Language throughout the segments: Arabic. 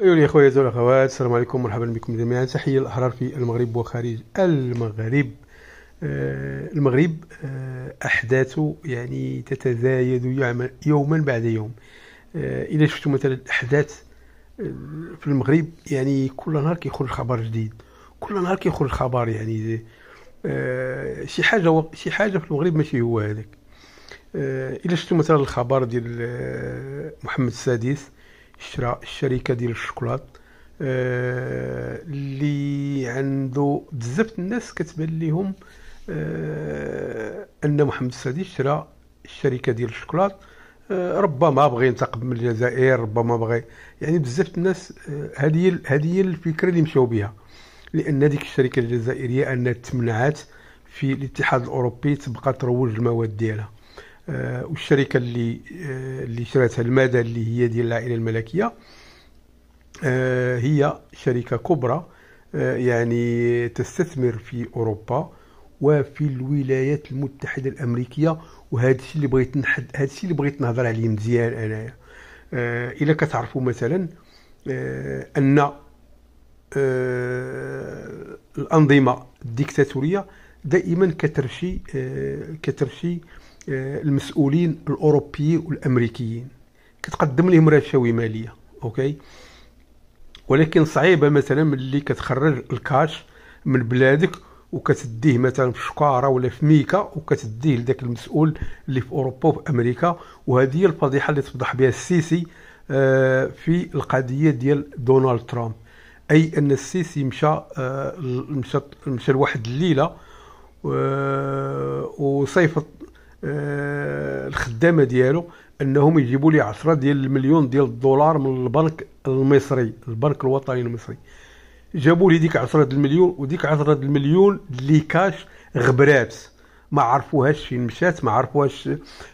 أيها الإخوة يا السلام عليكم مرحبا بكم جميعا تحية الأحرار في المغرب وخارج المغرب آه، المغرب آه، أحداثه يعني تتزايد يوما بعد يوم آه، إذا شفتوا مثلا الأحداث في المغرب يعني كل نهار كيخرج خبر جديد كل نهار كيخرج خبر يعني شي حاجة و... شي حاجة في المغرب ماشي هو هذاك إذا شفتوا مثلا الخبر ديال محمد السادس آه، آه، شرا الشركه ديال الشوكولات اللي عنده بزاف الناس كتبان لهم ان محمد السادس شرا الشركه ديال الشوكولات ربما بغى ينتقم من الجزائر ربما بغى يعني بزاف الناس آه، هذه هذه الفكره اللي مشاو بها لان ديك الشركه الجزائريه انها تمنعات في الاتحاد الاوروبي تبقى تروج المواد ديالها آه، والشركه اللي آه، اللي شراتها المدى اللي هي ديال العائله الملكيه آه، هي شركه كبرى يعني تستثمر في اوروبا وفي الولايات المتحده الامريكيه وهذا الشيء اللي بغيت نحد هذا الشيء اللي بغيت نهضر عليه مزيان انايا الا كتعرفوا مثلا ان الانظمه الديكتاتوريه دائما كترشي كترشي آه، المسؤولين الاوروبيين والامريكيين كتقدم لهم رشاوي ماليه اوكي ولكن صعيبه مثلا ملي كتخرج الكاش من بلادك وكتديه مثلا في شكاره ولا في ميكا وكتديه لذاك المسؤول اللي في اوروبا وفي امريكا وهذه هي الفضيحه اللي تفضح بها السيسي آه، في القضيه ديال دونالد ترامب اي ان السيسي مشى آه، مشى مشى لواحد الليله وصيفط آه، الخدامه ديالو انهم يجيبوا لي 10 ديال المليون ديال الدولار من البنك المصري البنك الوطني المصري جابوا لي ديك 10 المليون وديك 10 المليون اللي كاش غبرات ما عرفوهاش فين مشات ما عرفوهاش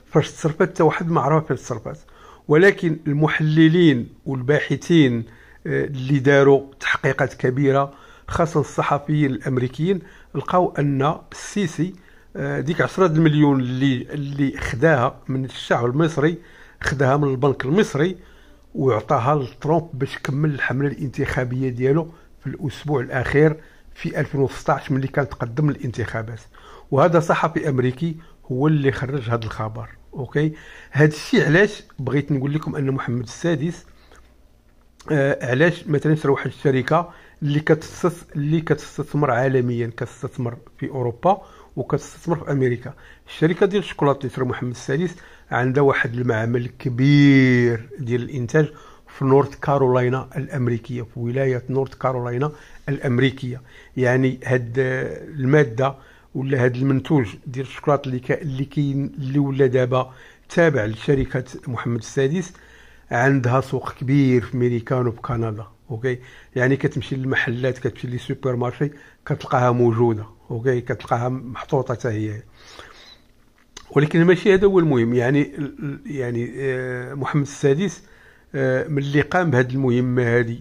فاش تصرفات حتى واحد ما عرفها فاش تصرفات ولكن المحللين والباحثين آه، اللي داروا تحقيقات كبيره خاصه الصحفيين الامريكيين لقاو ان السيسي آه، ديك 10 المليون اللي اللي خداها من الشعب المصري خداها من البنك المصري وعطاها لترامب باش يكمل الحمله الانتخابيه ديالو في الاسبوع الاخير في 2016 ملي كان تقدم للانتخابات وهذا صحفي امريكي هو اللي خرج هذا الخبر اوكي هذا الشيء علاش بغيت نقول لكم ان محمد السادس آه علاش مثلا شرا واحد الشركه اللي كتستثمر اللي كتستثمر عالميا كتستثمر في اوروبا وكتستثمر في امريكا الشركه ديال الشوكولاتيسر محمد السادس عندها واحد المعمل كبير ديال الانتاج في نورث كارولاينا الامريكيه في ولايه نورث كارولاينا الامريكيه يعني هاد الماده ولا هاد المنتوج ديال الشوكولات اللي اللي كاين اللي ولا دابا تابع لشركه محمد السادس عندها سوق كبير في امريكا وفي كندا اوكي يعني كتمشي للمحلات كتمشي للسوبر مارشي كتلقاها موجوده اوكي كتلقاها محطوطه حتى هي ولكن ماشي هذا هو المهم يعني يعني آه، محمد السادس آه، ملي قام بهذه المهمه هذه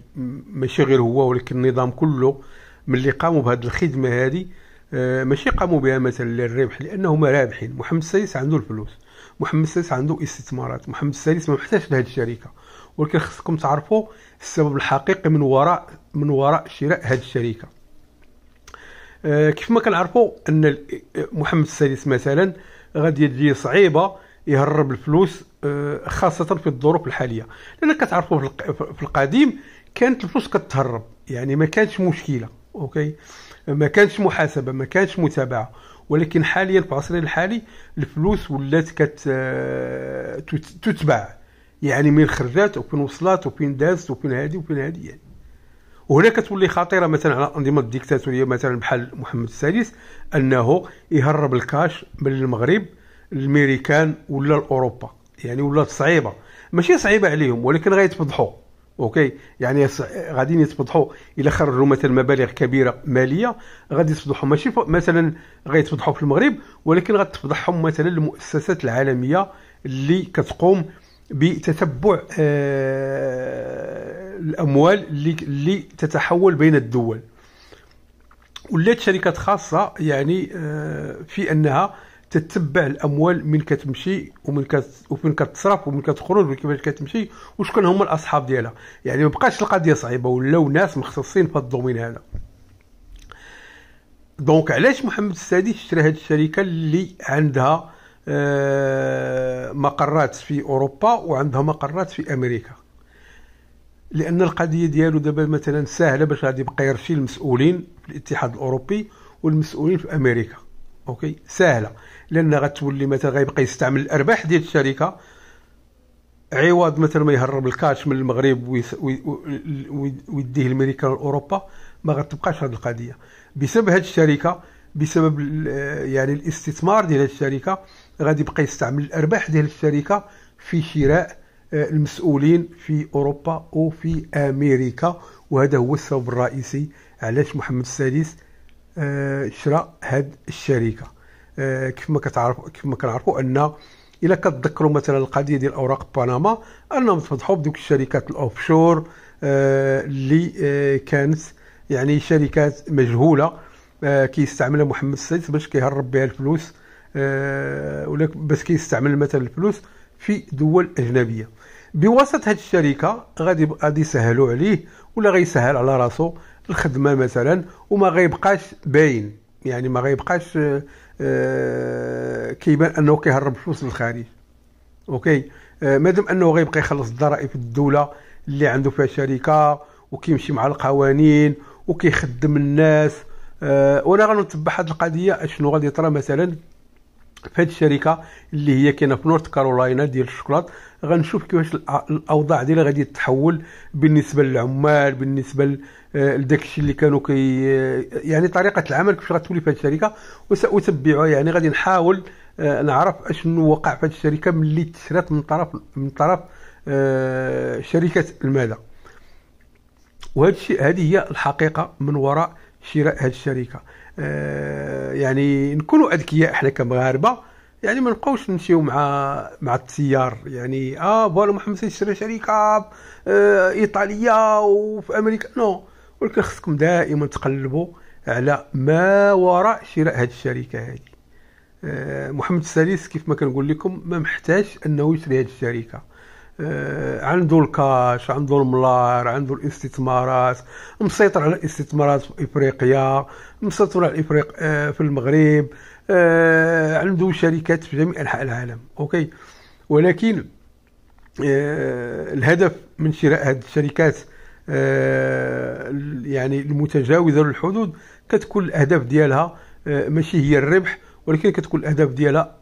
ماشي غير هو ولكن النظام كله ملي قاموا بهذه الخدمه هذه آه، ماشي قاموا بها مثلا للربح لانهم رابحين محمد السادس عنده الفلوس محمد السادس عنده استثمارات محمد السادس ما محتاج لهذه الشركه ولكن خصكم تعرفوا السبب الحقيقي من وراء من وراء شراء هذه الشركه أه كيف ما كنعرفوا ان آه، محمد السادس مثلا غادي تجي صعيبه يهرب الفلوس أه خاصه في الظروف الحاليه لان كتعرفوا في القديم كانت الفلوس كتهرب يعني ما كانتش مشكله اوكي ما كانتش محاسبه ما كانتش متابعه ولكن حاليا في عصرنا الحالي الفلوس ولات كت تتبع يعني من خرجات وفين وصلات وفين دازت وفين هذه وفين هذه يعني وهنا كتولي خطيره مثلا على الانظمه الديكتاتوريه مثلا بحال محمد السادس انه يهرب الكاش من المغرب للميريكان ولا لاوروبا يعني ولات صعيبه ماشي صعيبه عليهم ولكن غيتفضحوا اوكي يعني غاديين يتفضحوا الا خرجوا مثلا مبالغ كبيره ماليه غادي يتفضحوا ماشي مثلا مثلا يتفضحوا في المغرب ولكن غتفضحهم مثلا المؤسسات العالميه اللي كتقوم بتتبع آه الاموال اللي اللي تتحول بين الدول ولات شركات خاصه يعني آه في انها تتبع الاموال من كتمشي ومن كت... ومن كتصرف ومن كتخرج وكيفاش كتمشي وشكون هما الاصحاب ديالها يعني ما بقاش القضيه صعيبه ولاو ناس مختصين في هذا الدومين هذا دونك علاش محمد السادي اشترى هذه الشركه اللي عندها آه، مقرات في اوروبا وعندها مقرات في امريكا لان القضيه ديالو دابا مثلا ساهله باش غادي يبقى يرشي المسؤولين في الاتحاد الاوروبي والمسؤولين في امريكا اوكي ساهله لان غتولي مثلا غيبقى يستعمل الارباح ديال الشركه عوض مثلا ما يهرب الكاش من المغرب ويديه لامريكا لاوروبا ما غتبقاش هذه القضيه بسبب هذه الشركه بسبب يعني الاستثمار ديال هذه الشركه غادي يبقى يستعمل الارباح ديال الشركه في شراء آه، المسؤولين في اوروبا وفي امريكا وهذا هو السبب الرئيسي علاش محمد السادس آه، شرى هذه الشركه آه، كيف ما كتعرفوا كيف ما كنعرفوا ان الا كتذكروا مثلا القضيه ديال اوراق بنما انهم تفضحوا بدوك الشركات الاوفشور آه، اللي آه، كانت يعني شركات مجهوله كيستعملها محمد السادس باش كيهرب بها الفلوس ولا باش كيستعمل مثلا الفلوس في دول اجنبيه بواسطه هذه الشركه غادي غادي يسهلوا عليه ولا غيسهل على راسو الخدمه مثلا وما غيبقاش باين يعني ما غيبقاش آه، كيبان انه كيهرب فلوس للخارج اوكي آه، مادام انه غيبقى يخلص الضرائب في الدوله اللي عنده فيها شركه وكيمشي مع القوانين وكيخدم الناس آه، وانا غنتبع هذه القضيه اشنو غادي يطرى مثلا في هذه الشركه اللي هي كاينه في نورث كارولاينا ديال الشوكولات غنشوف كيفاش الاوضاع ديالها غادي تتحول بالنسبه للعمال بالنسبه لذاك آه، الشيء اللي كانوا كي آه، يعني طريقه العمل كيفاش غتولي في هذه الشركه وساتبعها يعني غادي نحاول آه، نعرف اشنو وقع في هذه الشركه ملي تشرات من طرف من طرف شركه المدى وهذا الشيء هذه هي الحقيقه من وراء شراء هذه الشركه آه، يعني نكونوا اذكياء احنا كمغاربه يعني ما نبقاوش نمشيو مع مع التيار يعني اه فوالا محمد يشري شركه آه ايطاليه وفي امريكا نو ولكن خصكم دائما تقلبوا على ما وراء شراء هذه الشركه هذه آه محمد السادس كيف ما كنقول لكم ما محتاج انه يشري هذه الشركه آه، عنده الكاش عنده الملار عنده الاستثمارات مسيطر على الاستثمارات في افريقيا مسيطر على افريق آه، في المغرب آه، عنده شركات في جميع انحاء العالم اوكي ولكن الهدف من شراء هذه الشركات يعني المتجاوزه للحدود كتكون الاهداف ديالها ماشي هي الربح ولكن كتكون الاهداف ديالها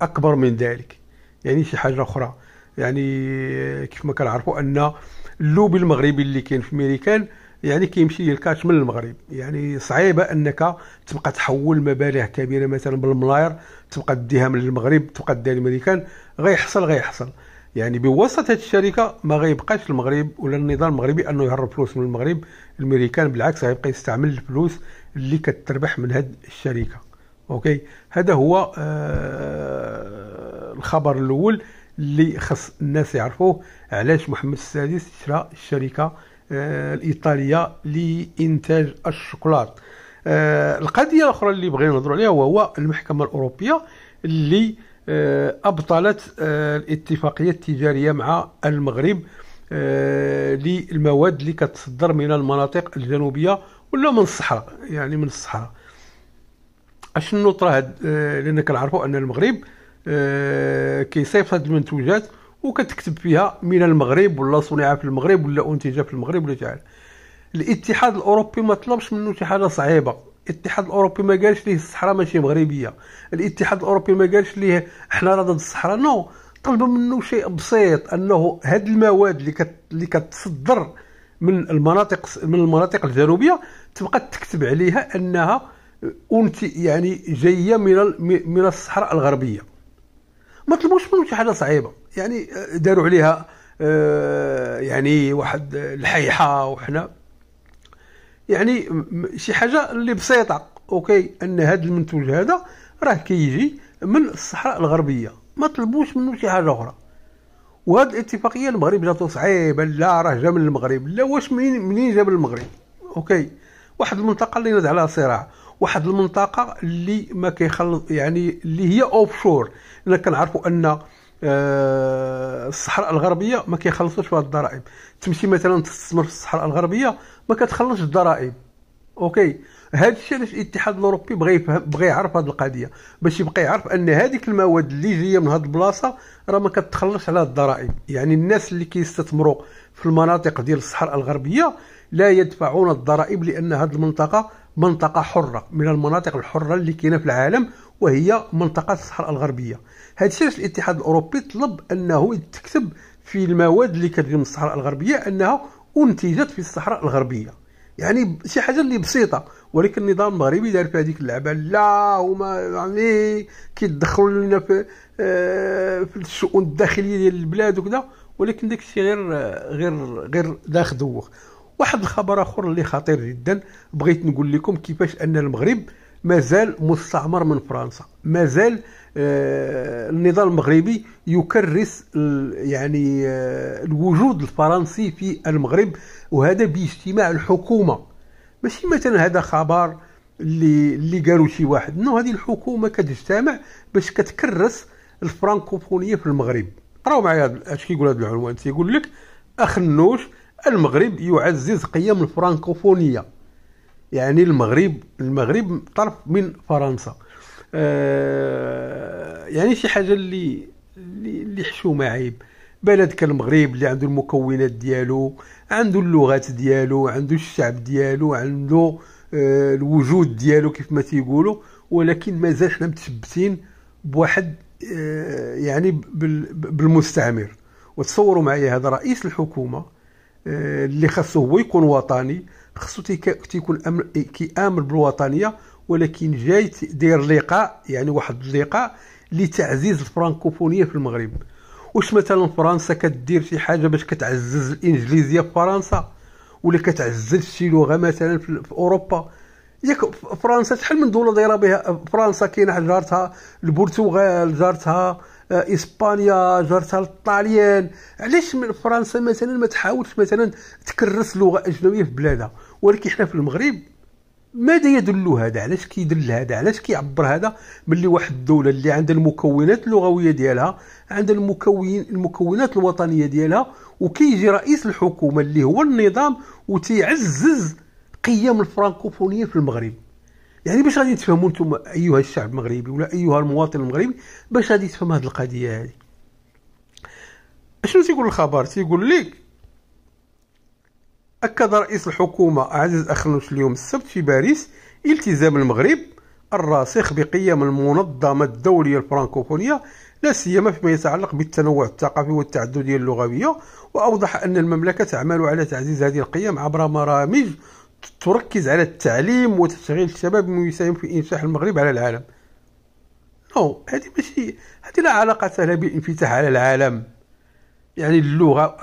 اكبر من ذلك يعني شي حاجه اخرى يعني كيف ما كنعرفوا ان اللوبي المغربي اللي كاين في ميريكان يعني كيمشي الكاش من المغرب يعني صعيبه انك تبقى تحول مبالغ كبيره مثلا بالملاير تبقى تديها من المغرب تبقى ديها للميريكان غيحصل غيحصل يعني بواسطه هذه الشركه ما غيبقاش المغرب ولا النظام المغربي انه يهرب فلوس من المغرب الميريكان بالعكس غيبقى يستعمل الفلوس اللي كتربح من هذه الشركه اوكي هذا هو آه الخبر الاول اللي خص الناس يعرفوه علاش محمد السادس شرا الشركه آه، الايطاليه لانتاج الشوكولات آه، القضيه الاخرى اللي بغينا نهضروا عليها وهو المحكمه الاوروبيه اللي آه، ابطلت الاتفاقيه التجاريه مع المغرب للمواد اللي كتصدر من المناطق الجنوبيه ولا من الصحراء يعني من الصحراء اشنو طرا لان كنعرفوا ان المغرب آه، كيصيفط هذه المنتوجات وكتكتب فيها من المغرب ولا صنع في المغرب ولا انتج في المغرب ولا تعال الاتحاد الاوروبي ما طلبش منه شي حاجه صعيبه الاتحاد الاوروبي ما قالش ليه الصحراء ماشي مغربيه الاتحاد الاوروبي ما قالش ليه حنا راه ضد الصحراء نو طلب منه شيء بسيط انه هاد المواد اللي كت... اللي كتصدر من المناطق من المناطق الجنوبيه تبقى تكتب عليها انها أنت يعني جايه من من الصحراء الغربيه ما طلبوش منهم شي حاجه صعيبه يعني آه، داروا عليها آه، يعني واحد آه، الحيحه وحنا يعني شي حاجه اللي بسيطه اوكي ان هذا المنتوج هذا راه كيجي من الصحراء الغربيه ما طلبوش منه شي حاجه اخرى وهاد الاتفاقيه المغرب جاتو صعيبه لا راه جا من المغرب لا واش منين منين جا من المغرب اوكي واحد المنطقه اللي نزل عليها صراع واحد المنطقه اللي ما كيخلص يعني اللي هي اوفشور لان كنعرفوا ان آه، الصحراء الغربيه ما كيخلصوش فيها الضرائب تمشي مثلا تستثمر في الصحراء الغربيه ما كتخلصش الضرائب اوكي هذا الشيء علاش الاتحاد الاوروبي بغى يفهم بغى يعرف هذه القضيه باش يبقى يعرف ان هذيك المواد اللي جايه من هذه البلاصه راه ما كتخلصش على الضرائب يعني الناس اللي كيستثمروا في المناطق ديال الصحراء الغربيه لا يدفعون الضرائب لان هذه المنطقه منطقة حرة من المناطق الحرة اللي كاينة في العالم وهي منطقة الصحراء الغربية هاد الشيء الاتحاد الأوروبي طلب أنه تكتب في المواد اللي كتجي من الصحراء الغربية أنها أنتجت في الصحراء الغربية يعني شي حاجة اللي بسيطة ولكن النظام المغربي دار في هذيك اللعبة لا هما يعني كيدخلوا لنا في, آه، في الشؤون الداخلية ديال البلاد وكذا ولكن داك الشيء غير آه، غير غير داخل دوخ واحد الخبر اخر اللي خطير جدا بغيت نقول لكم كيفاش ان المغرب مازال مستعمر من فرنسا مازال آه النظام المغربي يكرس يعني آه، الوجود الفرنسي في المغرب وهذا باجتماع الحكومه ماشي مثلا هذا خبر اللي اللي قالوا شي واحد انه هذه الحكومه كتجتمع باش كتكرس الفرانكوفونيه في المغرب قراو معايا اش كيقول هذا العنوان تيقول لك اخ النوش المغرب يعزز قيم الفرانكوفونية يعني المغرب المغرب طرف من فرنسا آه يعني شي حاجة اللي اللي حشومة عيب بلد كالمغرب اللي عنده المكونات ديالو عنده اللغات ديالو عنده الشعب ديالو عنده آه الوجود ديالو كيف ما تيقولوا ولكن مازال حنا متشبتين بواحد آه يعني بالمستعمر وتصوروا معي هذا رئيس الحكومه اللي خاصو هو يكون وطني خاصو تيكون كيامن بالوطنيه ولكن جاي داير لقاء يعني واحد اللقاء لتعزيز الفرانكوفونيه في المغرب واش مثلا فرنسا كدير شي حاجه باش كتعزز الانجليزيه في فرنسا ولا كتعزز شي لغه مثلا في اوروبا ياك فرنسا شحال من دوله دايره بها فرنسا كاينه جارتها البرتغال جارتها آه، اسبانيا جرت الطاليان علاش من فرنسا مثلا ما تحاولش مثلا تكرس لغه اجنبيه في بلادها ولكن حنا في المغرب ماذا يدل هذا علاش كيدل هذا علاش كيعبر هذا ملي واحد الدوله اللي عندها المكونات اللغويه ديالها عندها المكون المكونات الوطنيه ديالها وكيجي رئيس الحكومه اللي هو النظام وتيعزز قيم الفرنكوفونيه في المغرب يعني باش غادي تفهموا انتم ايها الشعب المغربي ولا ايها المواطن المغربي باش غادي تفهم هذه القضيه هذه شنو تيقول الخبر تيقول لك اكد رئيس الحكومه عزيز اخنوش اليوم السبت في باريس التزام المغرب الراسخ بقيم المنظمه الدوليه الفرنكوفونيه لا سيما فيما يتعلق بالتنوع الثقافي والتعدديه اللغويه واوضح ان المملكه تعمل على تعزيز هذه القيم عبر برامج تركز على التعليم وتشغيل الشباب ويساهم يساهم في انفتاح المغرب على العالم نو هذه ماشي هذه لا علاقة لها بالانفتاح على العالم يعني اللغة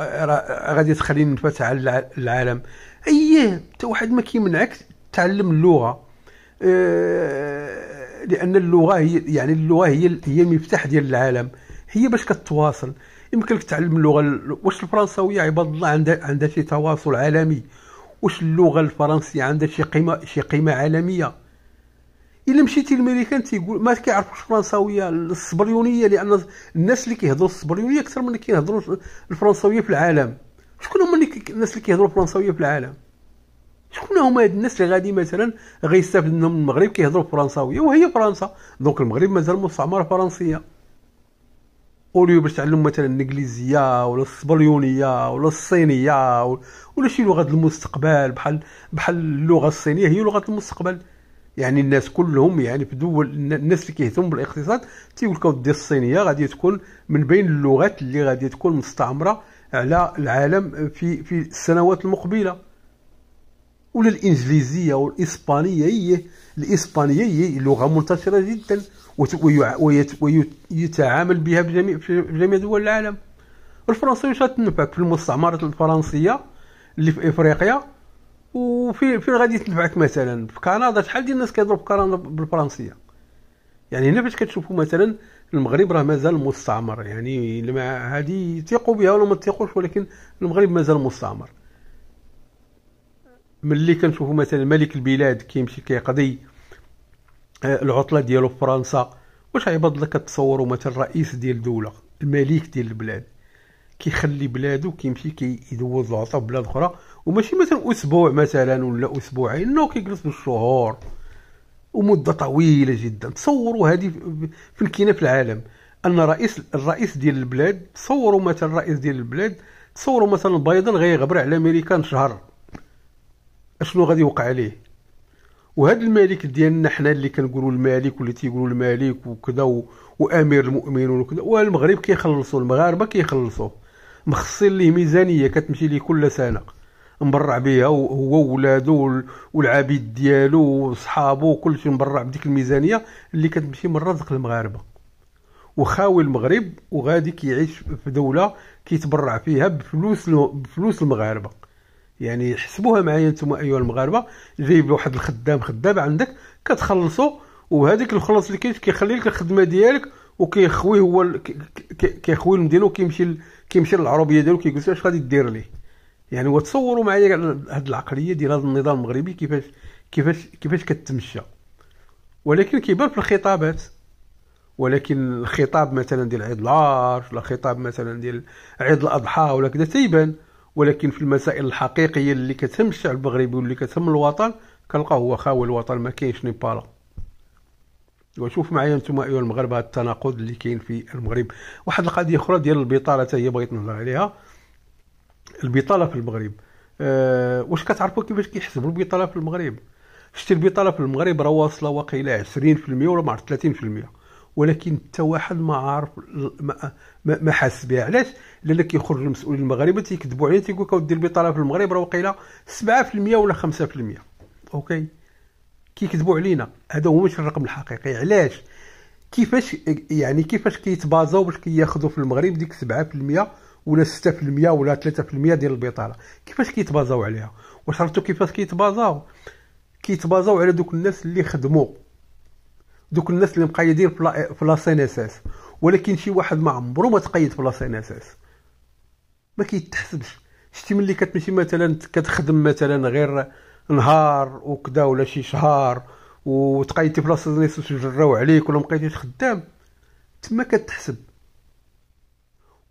غادي تخلينا ننفتح على العالم اييه حتى واحد ما كيمنعك تعلم اللغة آه، لان اللغة هي يعني اللغة هي هي المفتاح ديال العالم هي باش كتواصل يمكن لك تعلم اللغة واش الفرنساوية عباد الله عندها عندها شي تواصل عالمي واش اللغه الفرنسيه عندها شي قيمه شي قيمه عالميه الا مشيتي للمريكان تيقول ما كيعرفوش الفرنساويه الصبريونيه لان الناس اللي كيهضروا الصبريونيه اكثر من اللي كيهضروا الفرنساويه في العالم شكون هما الناس اللي كيهضروا الفرنساويه في العالم شكون هما هاد الناس اللي غادي مثلا غيستافد منهم المغرب كيهضروا فرنساويه وهي فرنسا دونك المغرب مازال مستعمره فرنسيه اوليو باش تعلم مثلا الانجليزيه ولا السبليونيه ولا الصينيه ولا شي لغه المستقبل بحال بحال اللغه الصينيه هي لغه المستقبل يعني الناس كلهم يعني في دول الناس اللي كيهتموا بالاقتصاد تيقول لك الصينيه غادي تكون من بين اللغات اللي غادي تكون مستعمره على العالم في في السنوات المقبله ولا الانجليزيه والاسبانيه هي الاسبانيه هي لغه منتشره جدا ويتعامل بها في جميع دول العالم الفرنسيين تنفعك في المستعمرات الفرنسيه اللي في افريقيا وفي فين غادي تنفعك مثلا في كندا شحال ديال الناس كيهضروا في كندا بالفرنسيه يعني هنا فاش كتشوفوا مثلا المغرب راه مازال مستعمر يعني هذه تيقوا بها ولا ما تيقوش ولكن المغرب مازال مستعمر ملي كنشوفوا مثلا ملك البلاد كيمشي كيقضي العطله ديالو في فرنسا واش عباد الله كتصوروا مثلا رئيس ديال دوله الملك ديال البلاد كيخلي بلادو كيمشي كيدوز كي في بلاد اخرى وماشي مثلا اسبوع مثلا ولا اسبوعين نو كيجلس بالشهور ومده طويله جدا تصوروا هذه في الكينه في العالم ان رئيس الرئيس ديال البلاد تصوروا مثلا الرئيس ديال البلاد تصوروا مثلا بايدن غيغبر على امريكا شهر اشنو غادي يوقع عليه وهاد الملك ديالنا حنا اللي كنقولوا الملك واللي تيقولوا الملك وكذا وامير المؤمنين وكذا والمغرب كيخلصوا المغاربه كيخلصوا مخصصين ليه ميزانيه كتمشي ليه كل سنه مبرع بها هو وولادو والعبيد ديالو وصحابو كلشي مبرع بديك الميزانيه اللي كتمشي من رزق المغاربه وخاوي المغرب وغادي كيعيش في دوله كيتبرع فيها بفلوس بفلوس المغاربه يعني حسبوها معايا نتوما ايها المغاربه جايب واحد الخدام خدام عندك كتخلصو وهذيك الخلاص اللي كاين كيخلي لك الخدمه ديالك وكيخوي هو كيخوي المدينه وكيمشي كيمشي للعربيه ديالو كيقول اش غادي دير ليه يعني وتصوروا معايا هاد العقليه ديال هذا النظام المغربي كيفاش كيفاش كيفاش كتمشى ولكن كيبان في الخطابات ولكن الخطاب مثلا ديال عيد العرش ولا خطاب مثلا ديال عيد الاضحى ولا كذا تيبان ولكن في المسائل الحقيقيه اللي كتهم الشعب المغربي واللي كتهم الوطن كنلقاو هو خاوي الوطن ما كاينش نيبالا وشوف معايا نتوما ايها المغاربه هذا التناقض اللي كاين في المغرب واحد القضيه اخرى ديال البطاله هي بغيت نهضر عليها البطاله في المغرب أه واش كتعرفوا كيفاش كيحسبوا البطاله في المغرب شتي البطاله في المغرب راه واصله واقيلا 20% ولا ما 30% ولكن حتى واحد ما عارف ما, ما حاس بها علاش لان كيخرج المسؤولين المغاربه تيكذبوا عليه تيقول لك اودي البطاله في المغرب راه وقيله 7% ولا 5% اوكي كيكذبوا علينا هذا هو ماشي الرقم الحقيقي علاش كيفاش يعني كيفاش كيتبازاو باش كياخذوا في المغرب ديك 7% ولا 6% ولا 3% ديال البطاله كيفاش كيتبازاو عليها واش عرفتوا كيفاش كيتبازاو كيتبازاو على دوك الناس اللي خدموا دوك الناس اللي مقيدين في لا سي ان اس اس ولكن شي واحد ما عمرو ما تقيد في لا سي ان اس اس ما كيتحسبش شتي ملي كتمشي مثلا كتخدم مثلا غير نهار وكذا ولا شي شهر وتقيدتي في اس اس وجراو عليك ولا مبقيتيش خدام تما كتحسب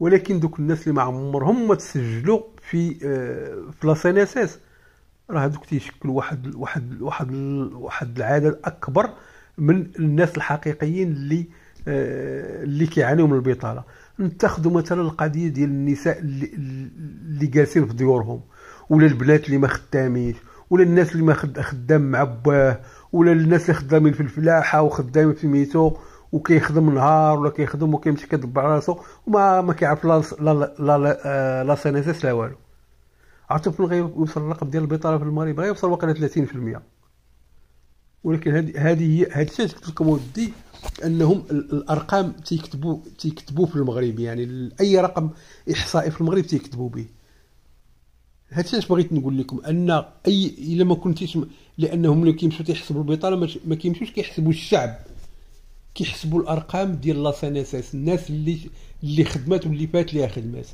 ولكن دوك الناس اللي ما عمرهم ما تسجلوا في في لاص ان اس اس راه دوك تيشكل واحد واحد واحد واحد العدد اكبر من الناس الحقيقيين اللي آه، اللي كيعانيو من البطاله نتاخذوا مثلا القضيه ديال النساء اللي اللي جالسين في ديورهم ولا البنات اللي ما خدامينش ولا الناس اللي ما خدام مع باه ولا الناس اللي خدامين في الفلاحه وخدامين في ميتو وكيخدم نهار ولا كيخدم وكيمشي كيطبع راسو وما ما كيعرف لا لا لا لا لا آه، والو عرفتوا فين غيوصل الرقم ديال البطاله في المغرب غيوصل واقيلا 30% ولكن هذه هي هذه الشيء قلت لكم ودي انهم الارقام تيكتبوا تيكتبوا في المغرب يعني اي رقم احصائي في المغرب تيكتبوا به هذا الشيء بغيت نقول لكم ان اي الا ما كنتيش لانهم ملي كيمشيو تيحسبوا البطاله ما كيمشيوش كيحسبوا الشعب كيحسبوا الارقام ديال لا سينيسيس الناس اللي اللي خدمات واللي فات ليها خدمات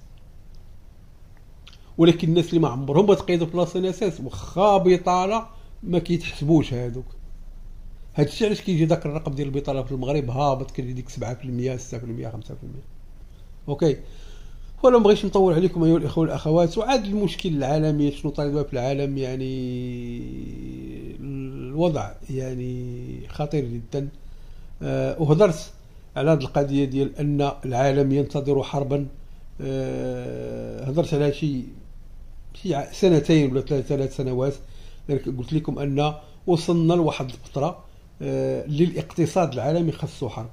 ولكن الناس اللي ما عمرهم ما في لا سينيسيس واخا بطاله ما كيتحسبوش هذوك هادشي علاش كيجي داك الرقم ديال البطاله في المغرب هابط كيجي ديك 7% 6% 5% اوكي ولا بغيتش نطول عليكم ايها الاخوه والاخوات وعاد المشكل العالمي شنو طالب في العالم يعني الوضع يعني خطير جدا آه، وهضرت على هذه القضيه ديال ان العالم ينتظر حربا هضرت آه، على شي شي سنتين ولا ثلاث سنوات قلت لكم ان وصلنا لواحد الفتره آه، للاقتصاد العالمي خاصو حرب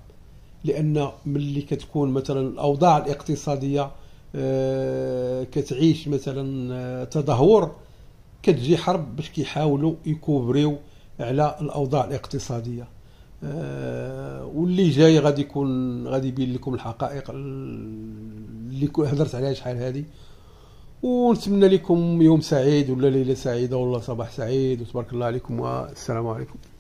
لان ملي كتكون مثلا الاوضاع الاقتصاديه آه، كتعيش مثلا آه، تدهور كتجي حرب باش كيحاولوا يكوبريو على الاوضاع الاقتصاديه واللي جاي غادي يكون غادي يبين لكم الحقائق اللي هضرت عليها شحال هذه ونتمنى لكم يوم سعيد ولا ليله سعيده ولا صباح سعيد وتبارك الله عليكم والسلام عليكم